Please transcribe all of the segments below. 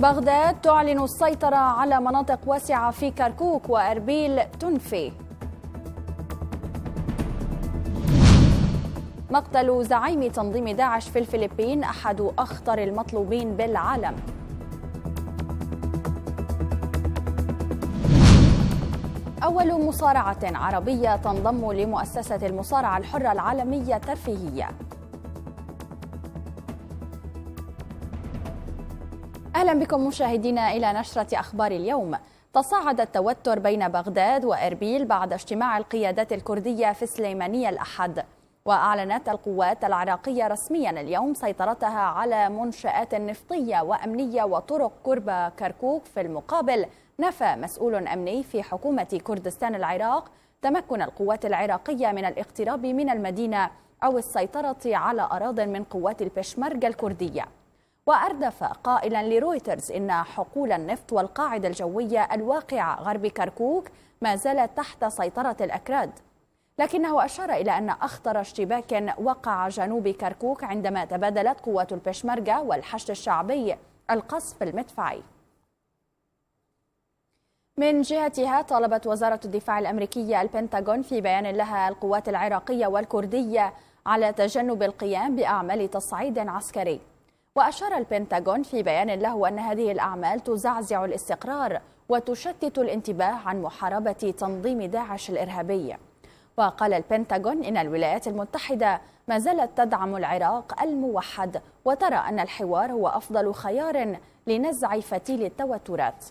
بغداد تعلن السيطرة على مناطق واسعة في كركوك وأربيل تنفي مقتل زعيم تنظيم داعش في الفلبين أحد أخطر المطلوبين بالعالم أول مصارعة عربية تنضم لمؤسسة المصارعة الحرة العالمية الترفيهية أهلا بكم مشاهدينا إلى نشرة أخبار اليوم تصاعد التوتر بين بغداد وإربيل بعد اجتماع القيادات الكردية في سليمانية الأحد وأعلنت القوات العراقية رسميا اليوم سيطرتها على منشآت نفطية وأمنية وطرق قرب كركوك في المقابل نفى مسؤول أمني في حكومة كردستان العراق تمكن القوات العراقية من الاقتراب من المدينة أو السيطرة على أراض من قوات البشمركة الكردية وأردف قائلا لرويترز إن حقول النفط والقاعدة الجوية الواقعة غرب كركوك ما زالت تحت سيطرة الأكراد لكنه أشار إلى أن أخطر اشتباك وقع جنوب كركوك عندما تبادلت قوات البشمركة والحشد الشعبي القصف المدفعي من جهتها طالبت وزارة الدفاع الأمريكية البنتاغون في بيان لها القوات العراقية والكردية على تجنب القيام بأعمال تصعيد عسكري وأشار البنتاغون في بيان له أن هذه الأعمال تزعزع الاستقرار وتشتت الانتباه عن محاربة تنظيم داعش الإرهابي وقال البنتاغون إن الولايات المتحدة ما زالت تدعم العراق الموحد وترى أن الحوار هو أفضل خيار لنزع فتيل التوترات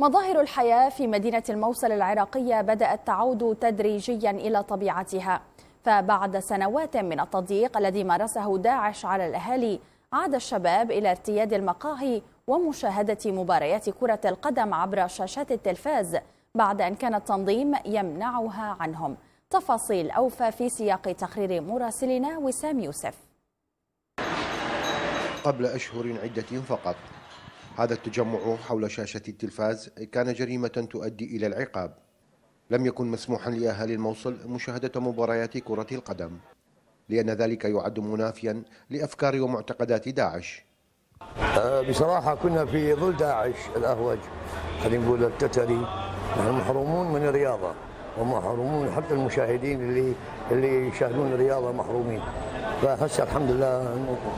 مظاهر الحياة في مدينة الموصل العراقية بدأت تعود تدريجيا إلى طبيعتها فبعد سنوات من التضييق الذي مارسه داعش على الأهالي عاد الشباب إلى ارتياد المقاهي ومشاهدة مباريات كرة القدم عبر شاشات التلفاز بعد أن كان التنظيم يمنعها عنهم تفاصيل أوفى في سياق تقرير مراسلنا وسام يوسف قبل أشهر عدة فقط هذا التجمع حول شاشة التلفاز كان جريمة تؤدي إلى العقاب لم يكن مسموحا لأهالي الموصل مشاهدة مباريات كرة القدم لأن ذلك يعد منافيا لأفكار ومعتقدات داعش آه، بصراحة كنا في ظل داعش الأهوج خلينا نقول التتري نحن محرومون من الرياضة ومحرومون حتى المشاهدين اللي اللي يشاهدون الرياضه محرومين فهسه الحمد لله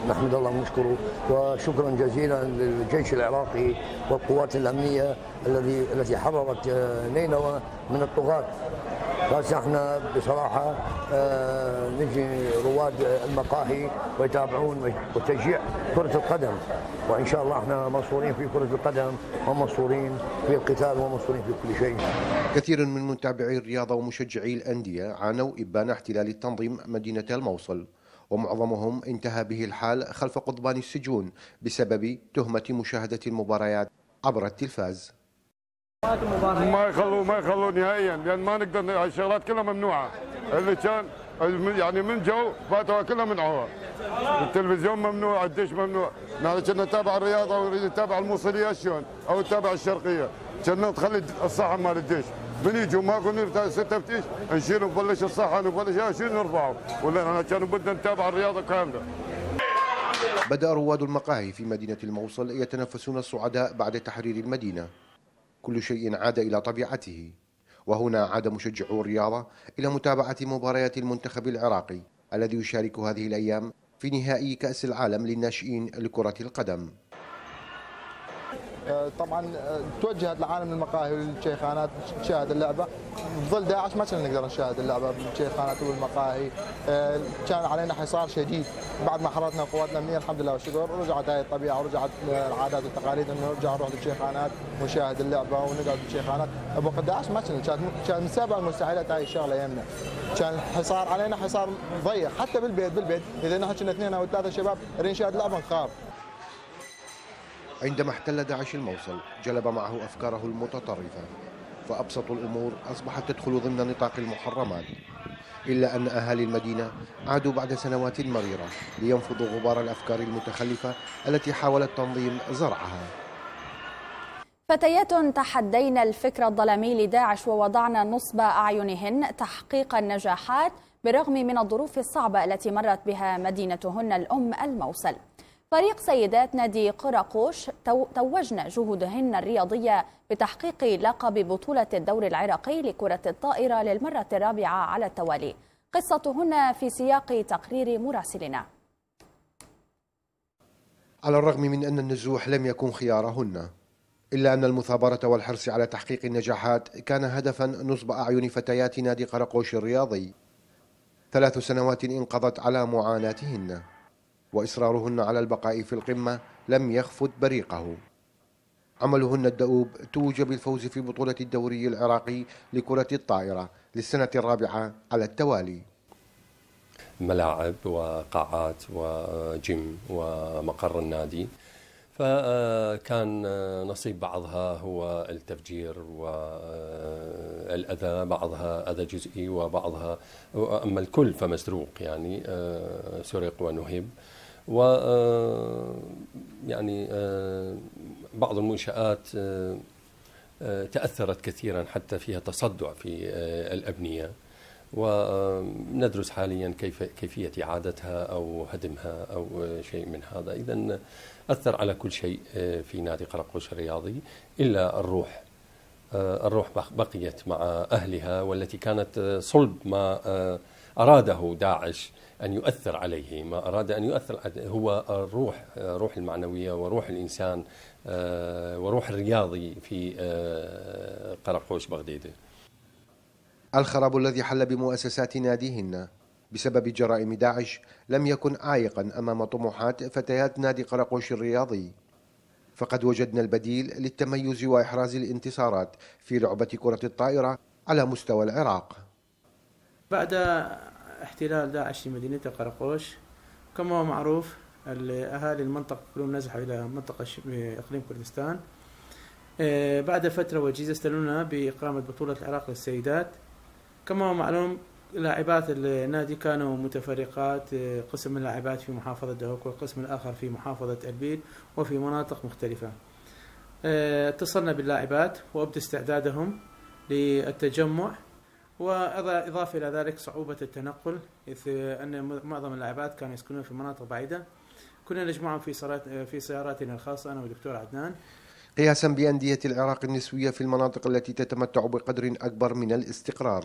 نحمد الله ونشكره وشكرا جزيلا للجيش العراقي والقوات الامنيه الذي التي حررت آه، نينوى من الطغاه هسه احنا بصراحه آه نجي رواد المقاهي ويتابعون وتشجيع كره القدم وان شاء الله احنا منصورين في كره القدم ومنصورين في القتال ومنصورين في كل شيء كثير من متابعي الرياضة ومشجعي الأندية عانوا إبان احتلال التنظيم مدينة الموصل ومعظمهم انتهى به الحال خلف قضبان السجون بسبب تهمة مشاهدة المباريات عبر التلفاز ما يخلوا ما يخلوا نهائيا لان ما نقدر الشغلات كلها ممنوعه اللي كان يعني من جو فاتوا كلها من عوا التلفزيون ممنوع الدش ممنوع نحن كنا نتابع الرياضه ونريد نتابع الموصليه شلون او نتابع الشرقيه كنا نخلي الصحه مال الجيش من يجوا ما نرتاح تفتيش نشيل نبلش الصحه نبلش نشيل نرفعه ولا كانوا بدنا نتابع الرياضه كامله بدأ رواد المقاهي في مدينة الموصل يتنفسون الصعداء بعد تحرير المدينة كل شيء عاد إلى طبيعته وهنا عاد مشجعو الرياضة إلى متابعة مباريات المنتخب العراقي الذي يشارك هذه الأيام في نهائي كأس العالم للناشئين لكرة القدم آه، طبعا آه، توجهت العالم المقاهي والشيخانات تشاهد اللعبه بظل داعش ما كنا نقدر نشاهد اللعبه بالشيخانات والمقاهي آه، كان علينا حصار شديد بعد ما حررتنا القوات الامنيه الحمد لله والشكر رجعت هاي الطبيعه ورجعت العادات والتقاليد انه نرجع نروح للشيخانات ونشاهد اللعبه ونقعد بالشيخانات بوقت داعش ما كنا كانت كان من سابع المستحيلات هاي الشغله يمنا كان حصار علينا حصار ضيق حتى بالبيت بالبيت اذا نحن كنا اثنين او ثلاثه شباب نريد نشاهد لعبه نخاف عندما احتل داعش الموصل جلب معه أفكاره المتطرفة فأبسط الأمور أصبحت تدخل ضمن نطاق المحرمات إلا أن أهالي المدينة عادوا بعد سنوات مريرة لينفضوا غبار الأفكار المتخلفة التي حاول التنظيم زرعها فتيات تحدين الفكر الظلمي لداعش ووضعن نصب أعينهن تحقيق النجاحات برغم من الظروف الصعبة التي مرت بها مدينتهن الأم الموصل فريق سيدات نادي قرقوش توجن جهودهن الرياضية بتحقيق لقب بطولة الدور العراقي لكرة الطائرة للمرة الرابعة على التوالي قصتهن في سياق تقرير مراسلنا على الرغم من أن النزوح لم يكن خيارهن إلا أن المثابرة والحرص على تحقيق النجاحات كان هدفا نصب أعين فتيات نادي قرقوش الرياضي ثلاث سنوات انقضت على معاناتهن وإصرارهن على البقاء في القمة لم يخفت بريقه عملهن الدؤوب توجب الفوز في بطولة الدوري العراقي لكرة الطائرة للسنة الرابعة على التوالي ملاعب وقاعات وجيم ومقر النادي فكان نصيب بعضها هو التفجير والأذى بعضها أذى جزئي وبعضها أما الكل فمسروق يعني سرق ونهب و آه، يعني آه، بعض المنشآت آه، تأثرت كثيرا حتى فيها تصدع في الأبنية وندرس حاليا كيف كيفية إعادتها أو هدمها أو شيء من هذا إذا أثر على كل شيء في نادي قرقوش الرياضي إلا الروح الروح بقيت مع أهلها والتي كانت صلب ما أراده داعش أن يؤثر عليه ما أراد أن يؤثر هو الروح روح المعنوية وروح الإنسان آه، وروح الرياضي في آه، قرقوش بغداد الخراب الذي حل بمؤسسات ناديهن بسبب جرائم داعش لم يكن عائقا أمام طموحات فتيات نادي قرقوش الرياضي فقد وجدنا البديل للتميز وإحراز الانتصارات في لعبة كرة الطائرة على مستوى العراق بعد احتلال داعش لمدينة قرقوش كما هو معروف أهالي المنطقة كلهم نزحوا إلى منطقة إقليم كردستان آه، بعد فترة وجيزة استلمنا بإقامة بطولة العراق للسيدات كما هو معلوم لاعبات النادي كانوا متفرقات آه، قسم من اللاعبات في محافظة دهوك والقسم الآخر في محافظة أربيل وفي مناطق مختلفة آه، اتصلنا باللاعبات وأبدوا استعدادهم للتجمع وإضافة إلى ذلك صعوبة التنقل إذ أن معظم اللاعبات كانوا يسكنون في مناطق بعيدة كنا نجمعهم في في سياراتنا الخاصة أنا والدكتور عدنان قياسا بأندية العراق النسوية في المناطق التي تتمتع بقدر أكبر من الاستقرار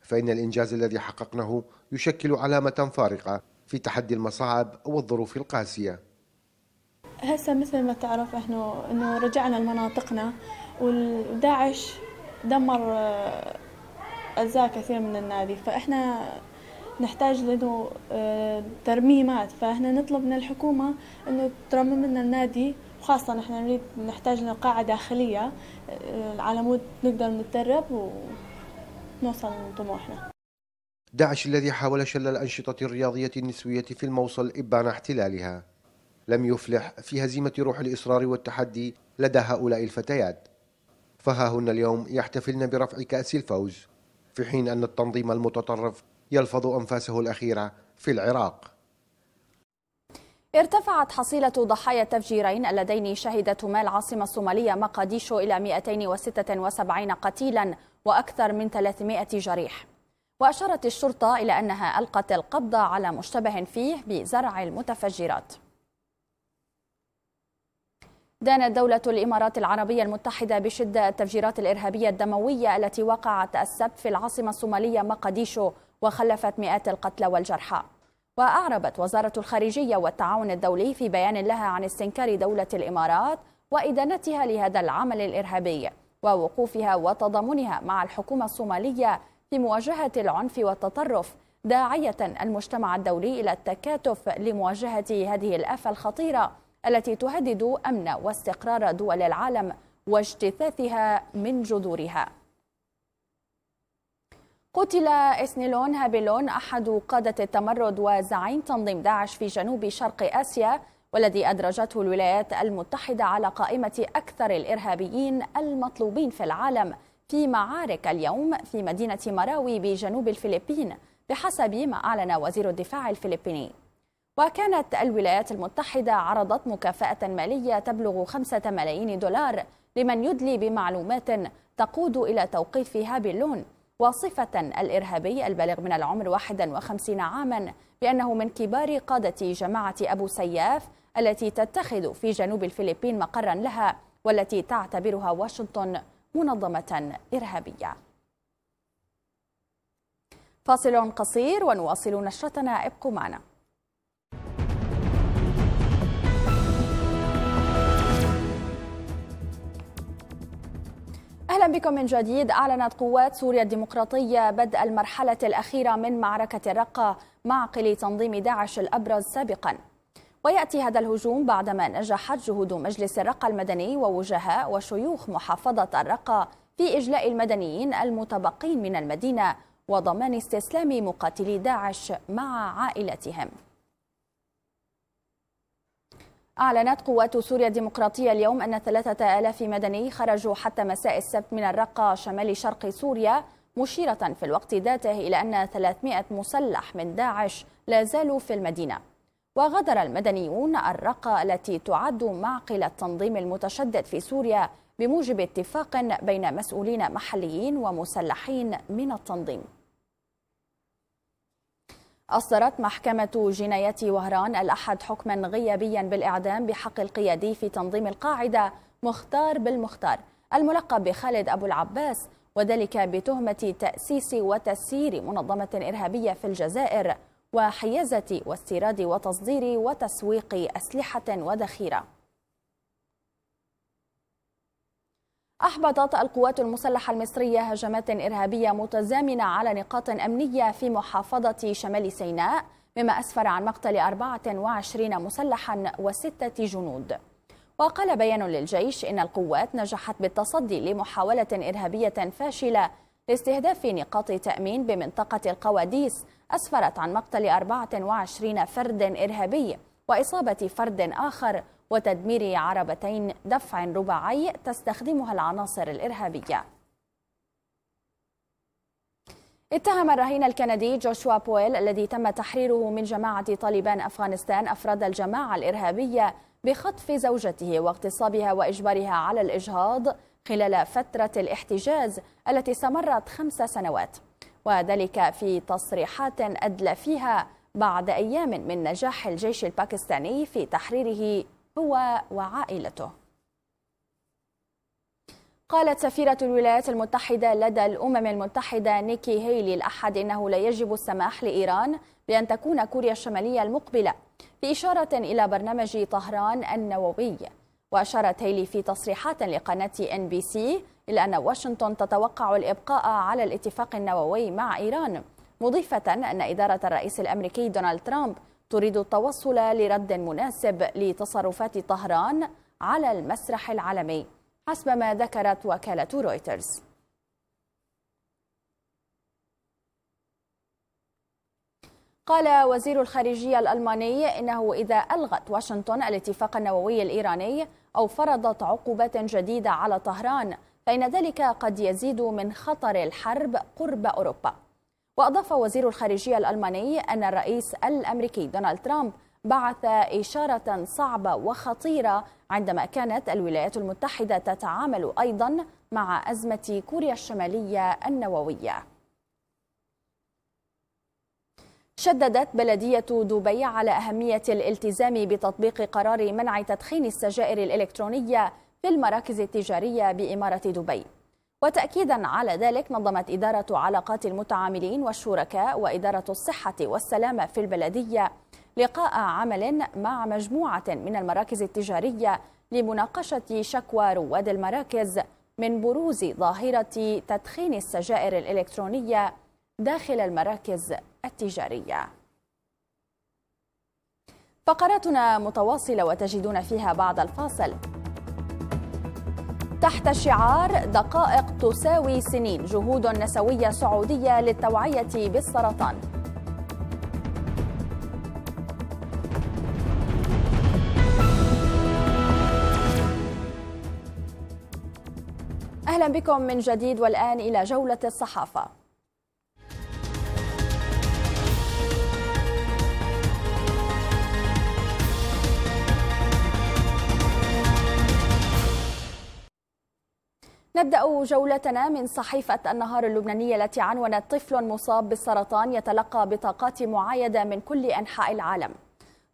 فإن الإنجاز الذي حققناه يشكل علامة فارقة في تحدي المصاعب والظروف القاسية هسه مثل ما تعرف احنا انه رجعنا لمناطقنا وداعش دمر أجزاء كثير من النادي فإحنا نحتاج له آه، ترميمات فإحنا نطلب من الحكومة إنه ترمم لنا النادي وخاصة نحن نريد نحتاج لنا قاعة داخلية آه، على مود نقدر نتدرب ونوصل لطموحنا داعش الذي حاول شل الأنشطة الرياضية النسوية في الموصل إبان احتلالها لم يفلح في هزيمة روح الإصرار والتحدي لدى هؤلاء الفتيات فها هن اليوم يحتفلن برفع كأس الفوز في حين أن التنظيم المتطرف يلفظ أنفاسه الأخيرة في العراق ارتفعت حصيلة ضحايا التفجيرين اللذين شهدتهما العاصمة الصومالية مقاديشو إلى 276 قتيلا وأكثر من 300 جريح وأشارت الشرطة إلى أنها ألقت القبض على مشتبه فيه بزرع المتفجرات دانت دولة الإمارات العربية المتحدة بشدة التفجيرات الإرهابية الدموية التي وقعت السبت في العاصمة الصومالية مقديشو وخلفت مئات القتلى والجرحى وأعربت وزارة الخارجية والتعاون الدولي في بيان لها عن استنكار دولة الإمارات وإدانتها لهذا العمل الإرهابي ووقوفها وتضامنها مع الحكومة الصومالية في مواجهة العنف والتطرف داعية المجتمع الدولي إلى التكاتف لمواجهة هذه الآفة الخطيرة التي تهدد أمن واستقرار دول العالم واجتثاثها من جذورها قتل إسنيلون هابيلون أحد قادة التمرد وزعيم تنظيم داعش في جنوب شرق آسيا والذي أدرجته الولايات المتحدة على قائمة أكثر الإرهابيين المطلوبين في العالم في معارك اليوم في مدينة مراوي بجنوب الفلبين بحسب ما أعلن وزير الدفاع الفلبيني وكانت الولايات المتحدة عرضت مكافأة مالية تبلغ خمسة ملايين دولار لمن يدلي بمعلومات تقود إلى توقيف هابيلون وصفة الإرهابي البالغ من العمر 51 عاما بأنه من كبار قادة جماعة أبو سياف التي تتخذ في جنوب الفلبين مقرا لها والتي تعتبرها واشنطن منظمة إرهابية فاصل قصير ونواصل نشرتنا ابقوا معنا أهلا بكم من جديد أعلنت قوات سوريا الديمقراطية بدء المرحلة الأخيرة من معركة الرقة معقل تنظيم داعش الأبرز سابقا ويأتي هذا الهجوم بعدما نجحت جهود مجلس الرقة المدني ووجهاء وشيوخ محافظة الرقة في إجلاء المدنيين المتبقين من المدينة وضمان استسلام مقاتلي داعش مع عائلتهم أعلنت قوات سوريا الديمقراطية اليوم أن ثلاثة ألاف مدني خرجوا حتى مساء السبت من الرقة شمال شرق سوريا مشيرة في الوقت ذاته إلى أن 300 مسلح من داعش لا زالوا في المدينة وغادر المدنيون الرقة التي تعد معقل التنظيم المتشدد في سوريا بموجب اتفاق بين مسؤولين محليين ومسلحين من التنظيم أصدرت محكمة جناية وهران الأحد حكما غيابيا بالإعدام بحق القيادي في تنظيم القاعدة مختار بالمختار الملقب بخالد أبو العباس وذلك بتهمة تأسيس وتسيير منظمة إرهابية في الجزائر وحيازة واستيراد وتصدير وتسويق أسلحة وذخيرة أحبطت القوات المسلحة المصرية هجمات إرهابية متزامنة على نقاط أمنية في محافظة شمال سيناء مما أسفر عن مقتل 24 مسلحا وستة جنود وقال بيان للجيش إن القوات نجحت بالتصدي لمحاولة إرهابية فاشلة لاستهداف نقاط تأمين بمنطقة القواديس أسفرت عن مقتل 24 فرد إرهابي وإصابة فرد آخر وتدمير عربتين دفع رباعي تستخدمها العناصر الإرهابية اتهم الرهين الكندي جوشوا بويل الذي تم تحريره من جماعة طالبان أفغانستان أفراد الجماعة الإرهابية بخطف زوجته واغتصابها وإجبارها على الإجهاض خلال فترة الاحتجاز التي استمرت خمس سنوات وذلك في تصريحات أدلى فيها بعد أيام من نجاح الجيش الباكستاني في تحريره هو وعائلته قالت سفيرة الولايات المتحدة لدى الأمم المتحدة نيكي هيلي الأحد إنه لا يجب السماح لإيران بأن تكون كوريا الشمالية المقبلة بإشارة إلى برنامج طهران النووي وأشارت هيلي في تصريحات لقناة إن بي سي إلى أن واشنطن تتوقع الإبقاء على الاتفاق النووي مع إيران مضيفة أن إدارة الرئيس الأمريكي دونالد ترامب تريد التوصل لرد مناسب لتصرفات طهران على المسرح العالمي حسب ما ذكرت وكالة رويترز قال وزير الخارجية الألماني إنه إذا ألغت واشنطن الاتفاق النووي الإيراني أو فرضت عقوبات جديدة على طهران فإن ذلك قد يزيد من خطر الحرب قرب أوروبا وأضاف وزير الخارجية الألماني أن الرئيس الأمريكي دونالد ترامب بعث إشارة صعبة وخطيرة عندما كانت الولايات المتحدة تتعامل أيضا مع أزمة كوريا الشمالية النووية شددت بلدية دبي على أهمية الالتزام بتطبيق قرار منع تدخين السجائر الإلكترونية في المراكز التجارية بإمارة دبي وتأكيدا على ذلك نظمت إدارة علاقات المتعاملين والشركاء وإدارة الصحة والسلامة في البلدية لقاء عمل مع مجموعة من المراكز التجارية لمناقشة شكوى رواد المراكز من بروز ظاهرة تدخين السجائر الإلكترونية داخل المراكز التجارية فقراتنا متواصلة وتجدون فيها بعد الفاصل تحت شعار دقائق تساوي سنين جهود نسوية سعودية للتوعية بالسرطان أهلا بكم من جديد والآن إلى جولة الصحافة نبدأ جولتنا من صحيفة النهار اللبنانية التي عنونت طفل مصاب بالسرطان يتلقى بطاقات معايدة من كل أنحاء العالم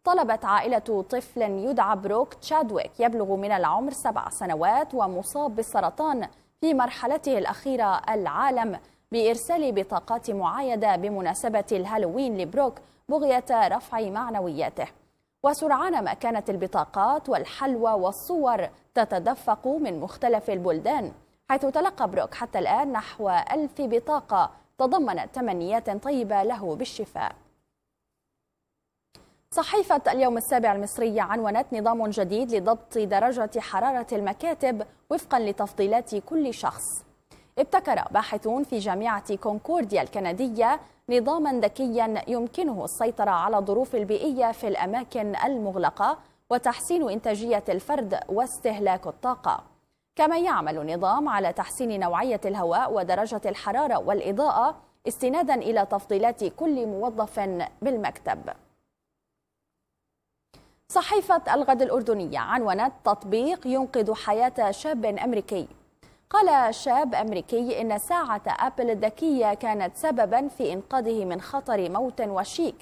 طلبت عائلة طفل يدعى بروك تشادويك يبلغ من العمر سبع سنوات ومصاب بالسرطان في مرحلته الأخيرة العالم بإرسال بطاقات معايدة بمناسبة الهالوين لبروك بغية رفع معنوياته وسرعان ما كانت البطاقات والحلوى والصور تتدفق من مختلف البلدان حيث تلقى بروك حتى الآن نحو ألف بطاقة تضمنت تمنيات طيبة له بالشفاء صحيفة اليوم السابع المصرية عنونت نظام جديد لضبط درجة حرارة المكاتب وفقا لتفضيلات كل شخص ابتكر باحثون في جامعة كونكورديا الكندية نظاما ذكيا يمكنه السيطرة على الظروف البيئية في الأماكن المغلقة وتحسين إنتاجية الفرد واستهلاك الطاقة كما يعمل النظام على تحسين نوعية الهواء ودرجة الحرارة والإضاءة استنادا إلى تفضيلات كل موظف بالمكتب صحيفة الغد الأردنية عنونت تطبيق ينقذ حياة شاب أمريكي قال شاب أمريكي إن ساعة أبل الذكية كانت سببا في إنقاذه من خطر موت وشيك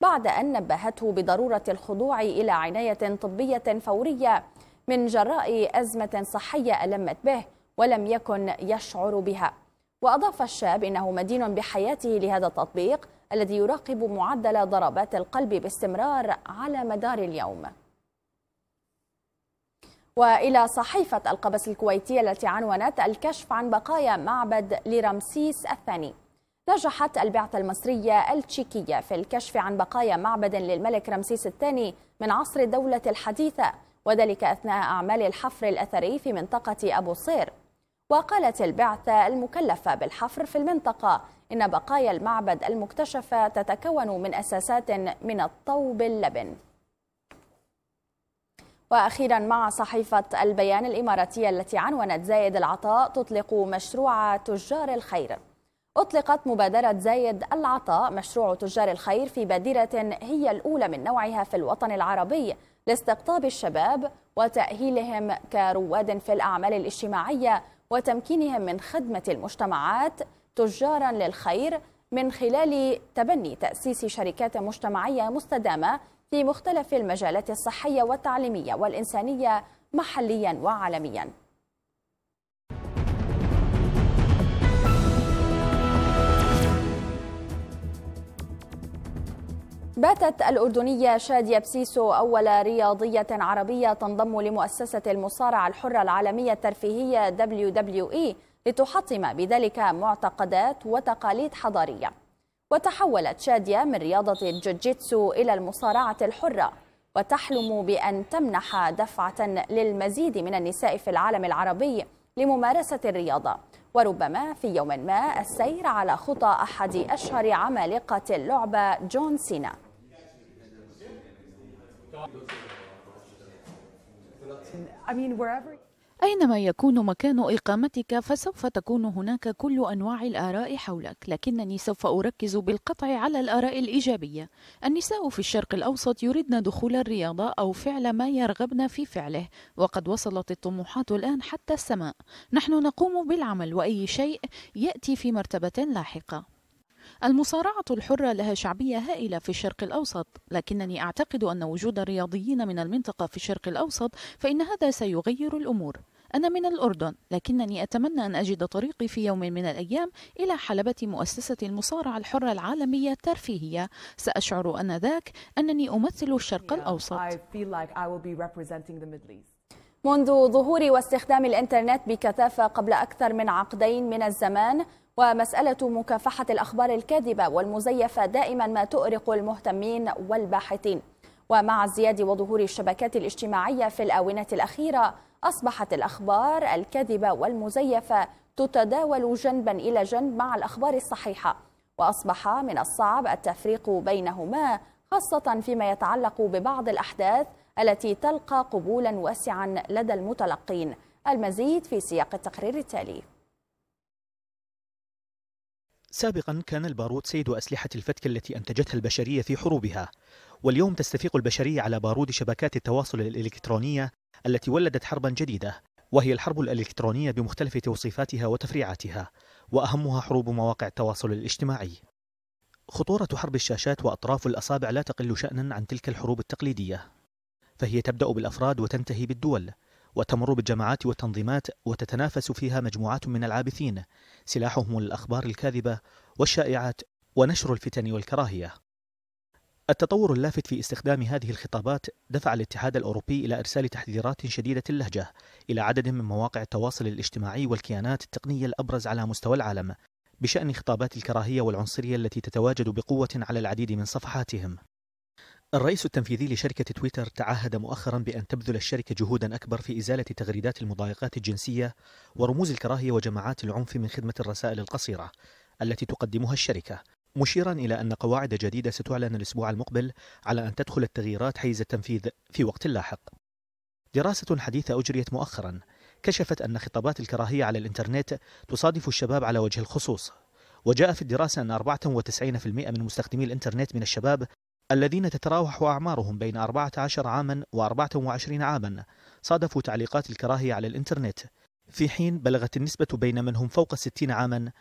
بعد أن نبهته بضرورة الخضوع إلى عناية طبية فورية من جراء أزمة صحية ألمت به ولم يكن يشعر بها وأضاف الشاب إنه مدين بحياته لهذا التطبيق الذي يراقب معدل ضربات القلب باستمرار على مدار اليوم وإلى صحيفة القبس الكويتية التي عنونت الكشف عن بقايا معبد لرمسيس الثاني نجحت البعثة المصرية التشيكية في الكشف عن بقايا معبد للملك رمسيس الثاني من عصر الدولة الحديثة وذلك أثناء أعمال الحفر الأثري في منطقة أبو صير وقالت البعثة المكلفة بالحفر في المنطقة إن بقايا المعبد المكتشفة تتكون من أساسات من الطوب اللبن وأخيرا مع صحيفة البيان الإماراتية التي عنونت زايد العطاء تطلق مشروع تجار الخير أطلقت مبادرة زايد العطاء مشروع تجار الخير في بادرة هي الأولى من نوعها في الوطن العربي لاستقطاب الشباب وتأهيلهم كرواد في الأعمال الاجتماعية وتمكينهم من خدمة المجتمعات تجارا للخير من خلال تبني تأسيس شركات مجتمعية مستدامة في مختلف المجالات الصحية والتعليمية والإنسانية محليا وعالميا باتت الأردنية شادية بسيسو أول رياضية عربية تنضم لمؤسسة المصارعة الحرة العالمية الترفيهية WWE لتحطم بذلك معتقدات وتقاليد حضارية وتحولت شادية من رياضة الجوجيتسو إلى المصارعة الحرة وتحلم بأن تمنح دفعة للمزيد من النساء في العالم العربي لممارسة الرياضة وربما في يوم ما السير على خطى أحد أشهر عمالقة اللعبة جون سينا أينما يكون مكان إقامتك فسوف تكون هناك كل أنواع الآراء حولك لكنني سوف أركز بالقطع على الآراء الإيجابية النساء في الشرق الأوسط يريدن دخول الرياضة أو فعل ما يرغبن في فعله وقد وصلت الطموحات الآن حتى السماء نحن نقوم بالعمل وأي شيء يأتي في مرتبة لاحقة المصارعة الحرة لها شعبية هائلة في الشرق الأوسط لكنني أعتقد أن وجود رياضيين من المنطقة في الشرق الأوسط فإن هذا سيغير الأمور أنا من الأردن لكنني أتمنى أن أجد طريقي في يوم من الأيام إلى حلبة مؤسسة المصارعة الحرة العالمية الترفيهية سأشعر أنذاك أنني أمثل الشرق الأوسط منذ ظهور واستخدام الإنترنت بكثافة قبل أكثر من عقدين من الزمان ومسألة مكافحة الأخبار الكاذبة والمزيفة دائما ما تؤرق المهتمين والباحثين ومع ازدياد وظهور الشبكات الاجتماعية في الآونة الأخيرة أصبحت الأخبار الكاذبة والمزيفة تتداول جنبا إلى جنب مع الأخبار الصحيحة وأصبح من الصعب التفريق بينهما خاصة فيما يتعلق ببعض الأحداث التي تلقى قبولا واسعا لدى المتلقين المزيد في سياق التقرير التالي سابقا كان البارود سيد أسلحة الفتك التي أنتجتها البشرية في حروبها واليوم تستفيق البشرية على بارود شبكات التواصل الإلكترونية التي ولدت حربا جديدة وهي الحرب الإلكترونية بمختلف توصيفاتها وتفريعاتها وأهمها حروب مواقع التواصل الاجتماعي خطورة حرب الشاشات وأطراف الأصابع لا تقل شأنا عن تلك الحروب التقليدية فهي تبدأ بالأفراد وتنتهي بالدول وتمر بالجماعات والتنظيمات وتتنافس فيها مجموعات من العابثين سلاحهم الأخبار الكاذبة والشائعات ونشر الفتن والكراهية التطور اللافت في استخدام هذه الخطابات دفع الاتحاد الأوروبي إلى إرسال تحذيرات شديدة اللهجة إلى عدد من مواقع التواصل الاجتماعي والكيانات التقنية الأبرز على مستوى العالم بشأن خطابات الكراهية والعنصرية التي تتواجد بقوة على العديد من صفحاتهم الرئيس التنفيذي لشركة تويتر تعهد مؤخرا بأن تبذل الشركة جهودا أكبر في إزالة تغريدات المضايقات الجنسية ورموز الكراهية وجماعات العنف من خدمة الرسائل القصيرة التي تقدمها الشركة مشيرا إلى أن قواعد جديدة ستعلن الأسبوع المقبل على أن تدخل التغييرات حيز التنفيذ في وقت لاحق دراسة حديثة أجريت مؤخرا كشفت أن خطابات الكراهية على الإنترنت تصادف الشباب على وجه الخصوص وجاء في الدراسة أن 94% من مستخدمي الإنترنت من الشباب الذين تتراوح أعمارهم بين 14 عاما و24 عاما صادفوا تعليقات الكراهية على الإنترنت في حين بلغت النسبة بين من هم فوق 60 عاما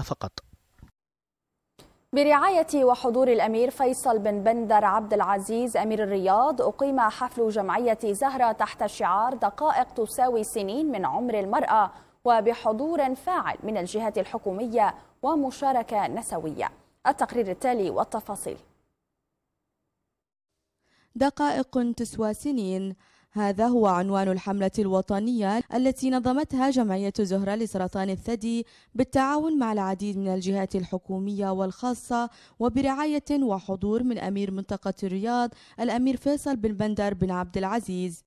49% فقط برعاية وحضور الأمير فيصل بن بندر عبد العزيز أمير الرياض أقيم حفل جمعية زهرة تحت شعار دقائق تساوي سنين من عمر المرأة وبحضور فاعل من الجهة الحكومية ومشاركة نسوية التقرير التالي والتفاصيل دقائق تسوى سنين هذا هو عنوان الحملة الوطنية التي نظمتها جمعية زهرة لسرطان الثدي بالتعاون مع العديد من الجهات الحكومية والخاصة وبرعاية وحضور من أمير منطقة الرياض الأمير فيصل بن بندر بن عبد العزيز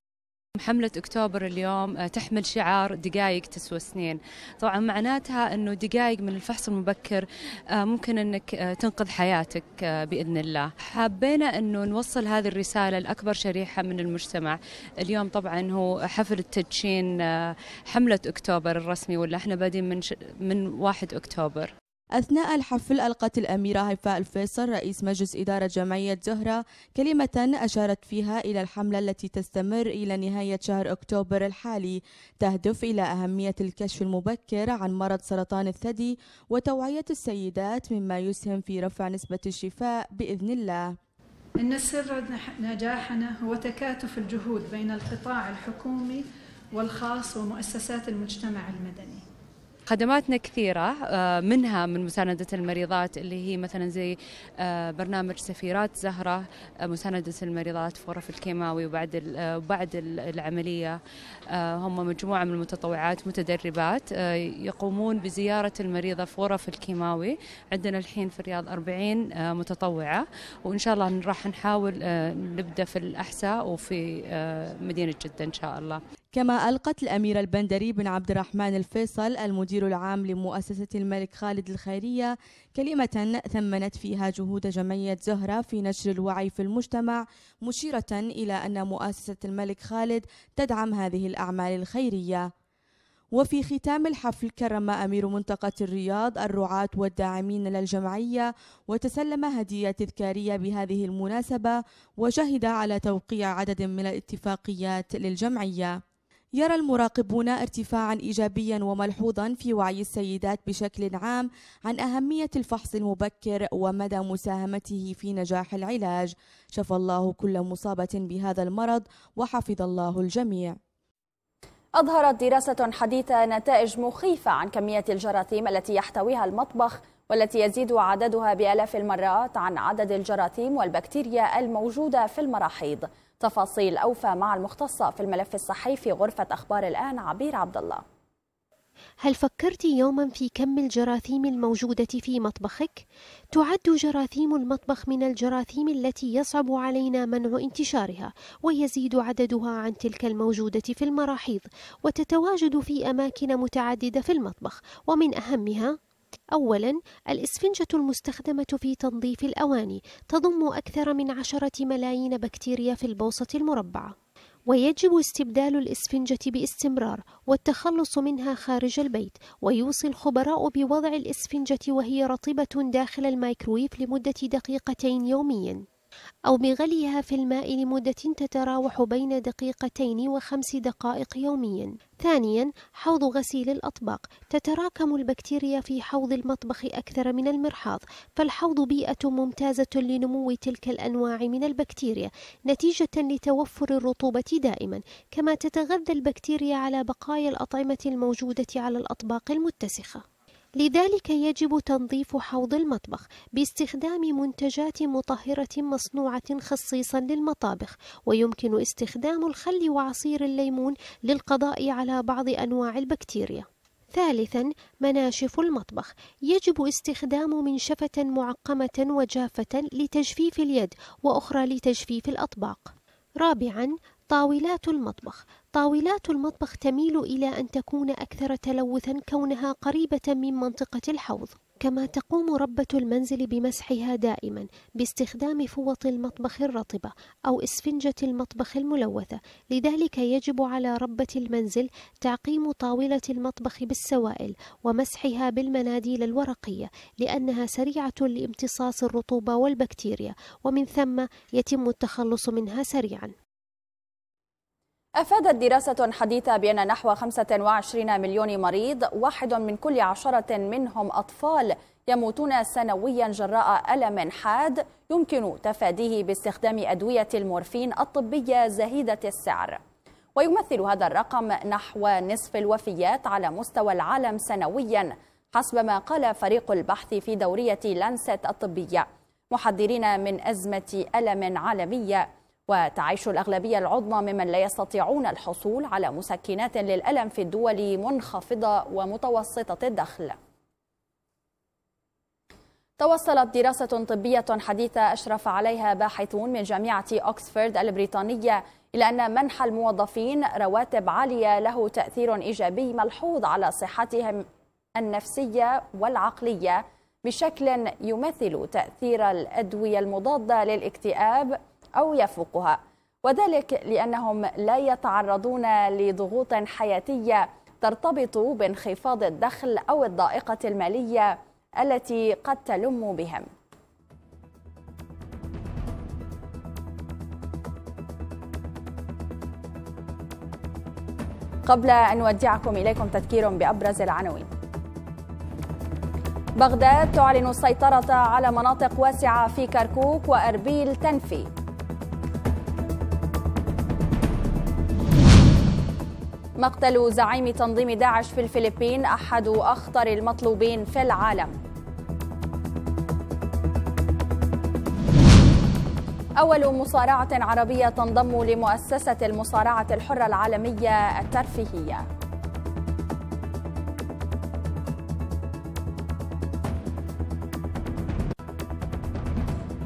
حملة أكتوبر اليوم آه، تحمل شعار دقائق تسوى سنين طبعا معناتها أنه دقائق من الفحص المبكر آه، ممكن أنك آه، تنقذ حياتك بإذن الله حابينا أنه نوصل هذه الرسالة لأكبر شريحة من المجتمع اليوم طبعا هو حفل التدشين حملة أكتوبر الرسمي ولا احنا بادين من, من 1 أكتوبر أثناء الحفل ألقت الأميرة هيفاء الفيصل رئيس مجلس إدارة جمعية زهرة كلمة أشارت فيها إلى الحملة التي تستمر إلى نهاية شهر أكتوبر الحالي تهدف إلى أهمية الكشف المبكر عن مرض سرطان الثدي وتوعية السيدات مما يسهم في رفع نسبة الشفاء بإذن الله إن سر نجاحنا هو تكاتف الجهود بين القطاع الحكومي والخاص ومؤسسات المجتمع المدني خدماتنا كثيرة آه، منها من مساندة المريضات اللي هي مثلا زي آه، برنامج سفيرات زهرة آه، مساندة المريضات في غرف الكيماوي وبعد وبعد العملية هم مجموعة من المتطوعات متدربات يقومون بزيارة المريضة في غرف الكيماوي عندنا الحين في الرياض 40 متطوعة وإن شاء الله راح نحاول نبدأ في الأحساء وفي مدينة جدة إن شاء الله كما ألقت الأميرة البندري بن عبد الرحمن الفيصل المدير العام لمؤسسة الملك خالد الخيرية كلمة ثمنت فيها جهود جمعية زهرة في نشر الوعي في المجتمع مشيرة إلى أن مؤسسة الملك خالد تدعم هذه الأعمال الخيرية وفي ختام الحفل كرم أمير منطقة الرياض الرعاة والداعمين للجمعية وتسلم هدية تذكارية بهذه المناسبة وشهد على توقيع عدد من الاتفاقيات للجمعية يرى المراقبون ارتفاعا إيجابيا وملحوظا في وعي السيدات بشكل عام عن أهمية الفحص المبكر ومدى مساهمته في نجاح العلاج شفى الله كل مصابة بهذا المرض وحفظ الله الجميع أظهرت دراسة حديثة نتائج مخيفة عن كمية الجراثيم التي يحتويها المطبخ والتي يزيد عددها بآلاف المرات عن عدد الجراثيم والبكتيريا الموجودة في المراحيض تفاصيل أوفى مع المختصة في الملف الصحي في غرفة أخبار الآن عبير عبد الله هل فكرت يوما في كم الجراثيم الموجودة في مطبخك؟ تعد جراثيم المطبخ من الجراثيم التي يصعب علينا منع انتشارها ويزيد عددها عن تلك الموجودة في المراحيض وتتواجد في أماكن متعددة في المطبخ ومن أهمها أولا الإسفنجة المستخدمة في تنظيف الأواني تضم أكثر من عشرة ملايين بكتيريا في البوصة المربعة ويجب استبدال الإسفنجة باستمرار والتخلص منها خارج البيت ويوصي الخبراء بوضع الإسفنجة وهي رطبة داخل الميكرويف لمدة دقيقتين يومياً أو بغليها في الماء لمدة تتراوح بين دقيقتين وخمس دقائق يوميا ثانيا حوض غسيل الأطباق تتراكم البكتيريا في حوض المطبخ أكثر من المرحاض فالحوض بيئة ممتازة لنمو تلك الأنواع من البكتيريا نتيجة لتوفر الرطوبة دائما كما تتغذى البكتيريا على بقايا الأطعمة الموجودة على الأطباق المتسخة لذلك يجب تنظيف حوض المطبخ باستخدام منتجات مطهرة مصنوعة خصيصا للمطابخ ويمكن استخدام الخل وعصير الليمون للقضاء على بعض أنواع البكتيريا ثالثا مناشف المطبخ يجب استخدام منشفة معقمة وجافة لتجفيف اليد وأخرى لتجفيف الأطباق رابعا طاولات المطبخ طاولات المطبخ تميل إلى أن تكون أكثر تلوثا كونها قريبة من منطقة الحوض كما تقوم ربة المنزل بمسحها دائما باستخدام فوط المطبخ الرطبة أو إسفنجة المطبخ الملوثة لذلك يجب على ربة المنزل تعقيم طاولة المطبخ بالسوائل ومسحها بالمناديل الورقية لأنها سريعة لامتصاص الرطوبة والبكتيريا ومن ثم يتم التخلص منها سريعا أفادت دراسة حديثة بأن نحو 25 مليون مريض واحد من كل عشرة منهم أطفال يموتون سنويا جراء ألم حاد يمكن تفاديه باستخدام أدوية المورفين الطبية زهيدة السعر ويمثل هذا الرقم نحو نصف الوفيات على مستوى العالم سنويا حسب ما قال فريق البحث في دورية لانست الطبية محذرين من أزمة ألم عالمية وتعيش الأغلبية العظمى ممن لا يستطيعون الحصول على مسكنات للألم في الدول منخفضة ومتوسطة الدخل توصلت دراسة طبية حديثة أشرف عليها باحثون من جامعة أكسفورد البريطانية إلى أن منح الموظفين رواتب عالية له تأثير إيجابي ملحوظ على صحتهم النفسية والعقلية بشكل يمثل تأثير الأدوية المضادة للاكتئاب أو يفوقها وذلك لأنهم لا يتعرضون لضغوط حياتية ترتبط بانخفاض الدخل أو الضائقة المالية التي قد تلم بهم قبل أن نودعكم إليكم تذكير بأبرز العناوين بغداد تعلن السيطرة على مناطق واسعة في كركوك وأربيل تنفي مقتل زعيم تنظيم داعش في الفلبين أحد أخطر المطلوبين في العالم أول مصارعة عربية تنضم لمؤسسة المصارعة الحرة العالمية الترفيهية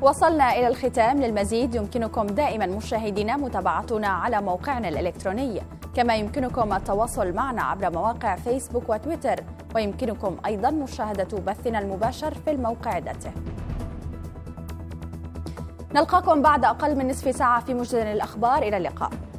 وصلنا إلى الختام للمزيد يمكنكم دائما مشاهدينا متابعتنا على موقعنا الإلكتروني كما يمكنكم التواصل معنا عبر مواقع فيسبوك وتويتر ويمكنكم أيضا مشاهدة بثنا المباشر في الموقع ذاته نلقاكم بعد أقل من نصف ساعة في مجدل الأخبار إلى اللقاء